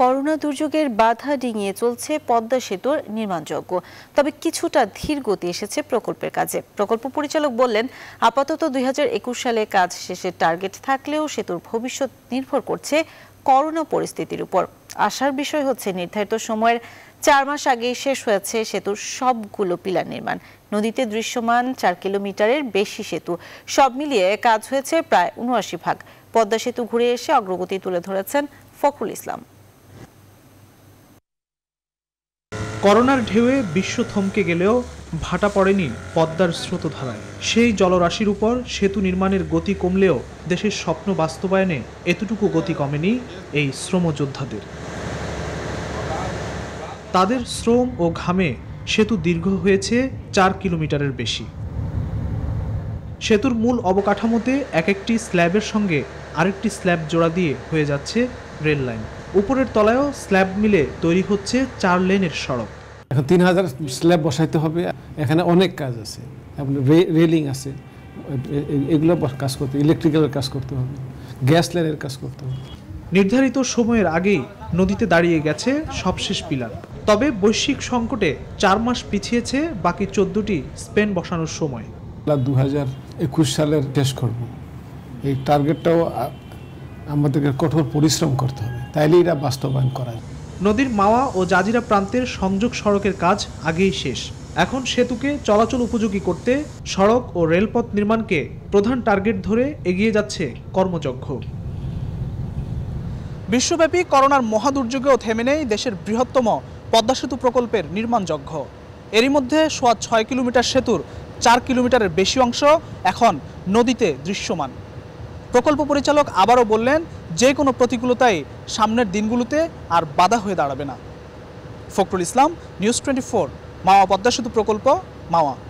corona দুর্যোগের বাধা ডিঙিয়ে চলছে পদ্মা সেতুর নির্মাণযোগ্য তবে কিছুটা ধীর গতি এসেছে প্রকল্পের কাজে প্রকল্প পরিচালক বললেন আপাতত দুই হাজার সালে কাজ শেষের টার্গেট থাকলেও সেতুর ভবিষ্যৎ নির্ভর করছে করোনা পরিস্থিতির উপর আসার বিষয় হচ্ছে নির্ধারিত সময়ের চার মাস আগে শেষ হয়েছে সেতুর সবগুলো পিলার নির্মাণ নদীতে দৃশ্যমান চার কিলোমিটারের বেশি সেতু সব মিলিয়ে কাজ হয়েছে প্রায় উনআশি ভাগ পদ্মা সেতু ঘুরে এসে অগ্রগতি তুলে ধরেছেন ফখরুল ইসলাম করোনার ঢেউয়ে বিশ্ব থমকে গেলেও ভাটা পড়েনি পদ্মার স্রোতধারায় সেই জলরাশির উপর সেতু নির্মাণের গতি কমলেও দেশের স্বপ্ন বাস্তবায়নে এতটুকু গতি কমেনি এই শ্রমযোদ্ধাদের তাদের শ্রম ও ঘামে সেতু দীর্ঘ হয়েছে চার কিলোমিটারের বেশি সেতুর মূল অবকাঠামোতে এক একটি স্ল্যাবের সঙ্গে আরেকটি স্ল্যাব জোড়া দিয়ে হয়ে যাচ্ছে রেল লাইন উপরের তলায়ও স্ল্যাব মিলে তৈরি হচ্ছে চার লেনের সড়ক এখন তিন হাজার স্ল্যাব বসাইতে হবে এখানে অনেক কাজ আছে রেলিং আছে এগুলো কাজ করতে ইলেকট্রিক্যালের কাজ করতে হবে গ্যাস লাইনের কাজ করতে হবে নির্ধারিত সময়ের আগেই নদীতে দাঁড়িয়ে গেছে সবশেষ পিলার তবে বৈশ্বিক সংকটে চার মাস পিছিয়েছে বাকি চোদ্দটি স্পেন বসানোর সময় দু হাজার একুশ সালের শেষ করব এই টার্গেটটাও আমাদেরকে কঠোর পরিশ্রম করতে হবে তাইলে এটা বাস্তবায়ন করা নদীর মাওয়া ও জাজিরা প্রান্তের সংযোগ সড়কের কাজ আগেই শেষ এখন সেতুকে চলাচল উপযোগী করতে সড়ক ও রেলপথ নির্মাণকে প্রধান টার্গেট ধরে এগিয়ে যাচ্ছে কর্মযজ্ঞ বিশ্বব্যাপী করোনার মহাদুর্যোগেও থেমে নেই দেশের বৃহত্তম পদ্মা সেতু প্রকল্পের নির্মাণযজ্ঞ এরই মধ্যে সোয়া ছয় কিলোমিটার সেতুর চার কিলোমিটারের বেশি অংশ এখন নদীতে দৃশ্যমান প্রকল্প পরিচালক আবারও বললেন যে কোনো প্রতিকূলতাই সামনের দিনগুলোতে আর বাধা হয়ে দাঁড়াবে না Fakhrul Islam news twenty four Mawa Padma সেতু প্রকল্প মাওয়া